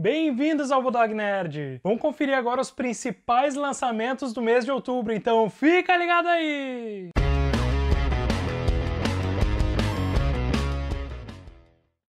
Bem-vindos ao Bulldog Nerd! Vamos conferir agora os principais lançamentos do mês de outubro, então fica ligado aí!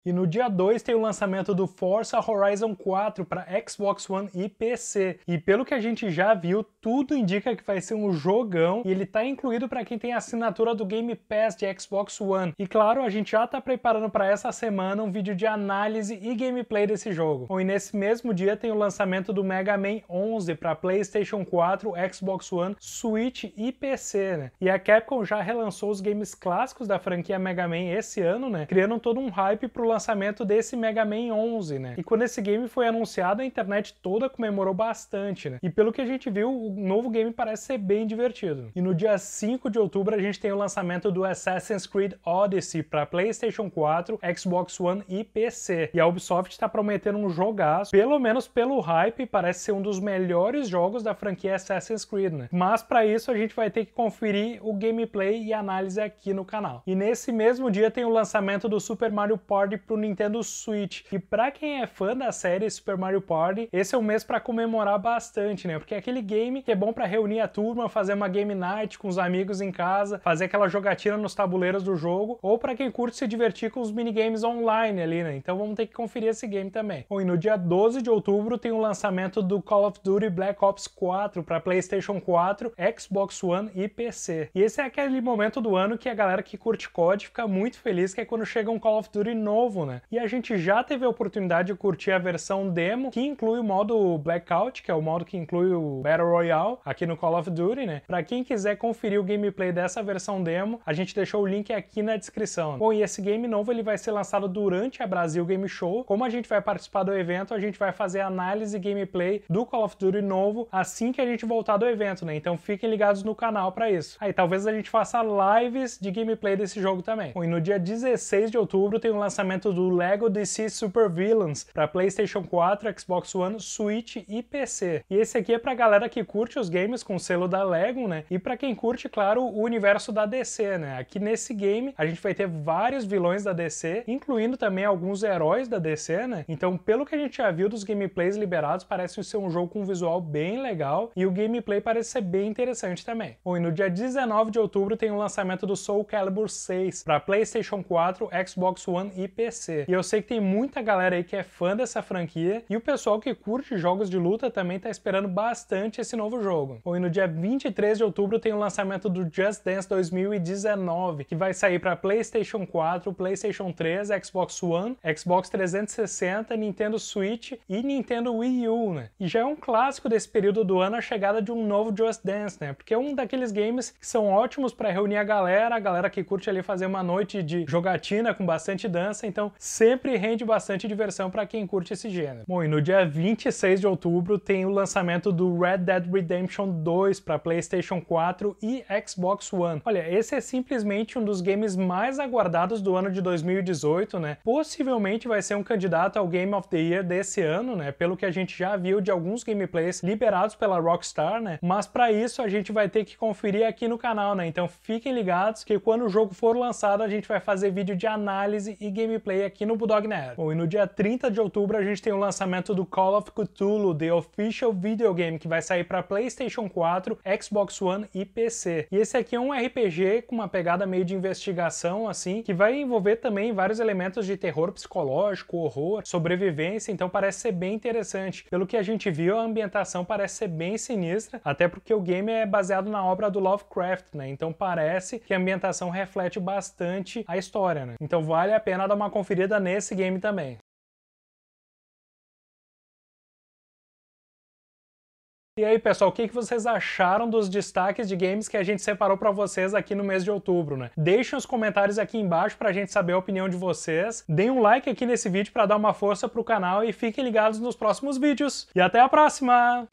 E no dia 2 tem o lançamento do Forza Horizon 4 para Xbox One e PC. E pelo que a gente já viu, tudo indica que vai ser um jogão e ele tá incluído para quem tem assinatura do Game Pass de Xbox One. E claro, a gente já tá preparando para essa semana um vídeo de análise e gameplay desse jogo. Bom, e nesse mesmo dia tem o lançamento do Mega Man 11 para PlayStation 4, Xbox One, Switch e PC, né? E a Capcom já relançou os games clássicos da franquia Mega Man esse ano, né? Criando todo um hype pro lançamento lançamento desse Mega Man 11, né? E quando esse game foi anunciado, a internet toda comemorou bastante, né? E pelo que a gente viu, o novo game parece ser bem divertido. E no dia 5 de outubro a gente tem o lançamento do Assassin's Creed Odyssey para PlayStation 4, Xbox One e PC. E a Ubisoft está prometendo um jogaço, pelo menos pelo hype, parece ser um dos melhores jogos da franquia Assassin's Creed, né? Mas para isso a gente vai ter que conferir o gameplay e análise aqui no canal. E nesse mesmo dia tem o lançamento do Super Mario Party para o Nintendo Switch. E para quem é fã da série Super Mario Party, esse é o mês para comemorar bastante, né? Porque é aquele game que é bom para reunir a turma, fazer uma game night com os amigos em casa, fazer aquela jogatina nos tabuleiros do jogo, ou para quem curte se divertir com os minigames online ali, né? Então vamos ter que conferir esse game também. Bom, e no dia 12 de outubro tem o lançamento do Call of Duty Black Ops 4 para PlayStation 4, Xbox One e PC. E esse é aquele momento do ano que a galera que curte COD fica muito feliz que é quando chega um Call of Duty novo novo, né? E a gente já teve a oportunidade de curtir a versão demo, que inclui o modo Blackout, que é o modo que inclui o Battle Royale aqui no Call of Duty, né? Pra quem quiser conferir o gameplay dessa versão demo, a gente deixou o link aqui na descrição. Bom, e esse game novo ele vai ser lançado durante a Brasil Game Show. Como a gente vai participar do evento, a gente vai fazer análise e gameplay do Call of Duty novo assim que a gente voltar do evento, né? Então fiquem ligados no canal para isso. Aí talvez a gente faça lives de gameplay desse jogo também. Bom, e no dia 16 de outubro tem um lançamento lançamento do Lego DC Super Villains para PlayStation 4, Xbox One, Switch e PC. E esse aqui é para galera que curte os games com selo da Lego, né? E para quem curte, claro, o universo da DC, né? Aqui nesse game a gente vai ter vários vilões da DC, incluindo também alguns heróis da DC, né? Então, pelo que a gente já viu dos gameplays liberados, parece ser um jogo com um visual bem legal e o gameplay parece ser bem interessante também. Bom, e no dia 19 de outubro tem o lançamento do Soul Calibur 6 para PlayStation 4, Xbox One e PC. E eu sei que tem muita galera aí que é fã dessa franquia e o pessoal que curte jogos de luta também tá esperando bastante esse novo jogo. Bom, e no dia 23 de outubro tem o lançamento do Just Dance 2019, que vai sair para PlayStation 4, PlayStation 3, Xbox One, Xbox 360, Nintendo Switch e Nintendo Wii U, né? E já é um clássico desse período do ano a chegada de um novo Just Dance, né? Porque é um daqueles games que são ótimos para reunir a galera, a galera que curte ali fazer uma noite de jogatina com bastante dança, então então sempre rende bastante diversão para quem curte esse gênero. Bom, e no dia 26 de outubro tem o lançamento do Red Dead Redemption 2 para PlayStation 4 e Xbox One. Olha, esse é simplesmente um dos games mais aguardados do ano de 2018, né? Possivelmente vai ser um candidato ao Game of the Year desse ano, né? Pelo que a gente já viu de alguns gameplays liberados pela Rockstar, né? Mas para isso a gente vai ter que conferir aqui no canal, né? Então fiquem ligados que quando o jogo for lançado a gente vai fazer vídeo de análise e gameplay play aqui no Budognet. Bom, e no dia 30 de outubro a gente tem o lançamento do Call of Cthulhu, The Official Video Game, que vai sair para PlayStation 4, Xbox One e PC. E esse aqui é um RPG com uma pegada meio de investigação, assim, que vai envolver também vários elementos de terror psicológico, horror, sobrevivência, então parece ser bem interessante. Pelo que a gente viu, a ambientação parece ser bem sinistra, até porque o game é baseado na obra do Lovecraft, né? Então parece que a ambientação reflete bastante a história, né? Então vale a pena dar uma conferida nesse game também. E aí, pessoal, o que vocês acharam dos destaques de games que a gente separou para vocês aqui no mês de outubro, né? Deixem os comentários aqui embaixo para a gente saber a opinião de vocês. Deem um like aqui nesse vídeo para dar uma força pro canal e fiquem ligados nos próximos vídeos. E até a próxima!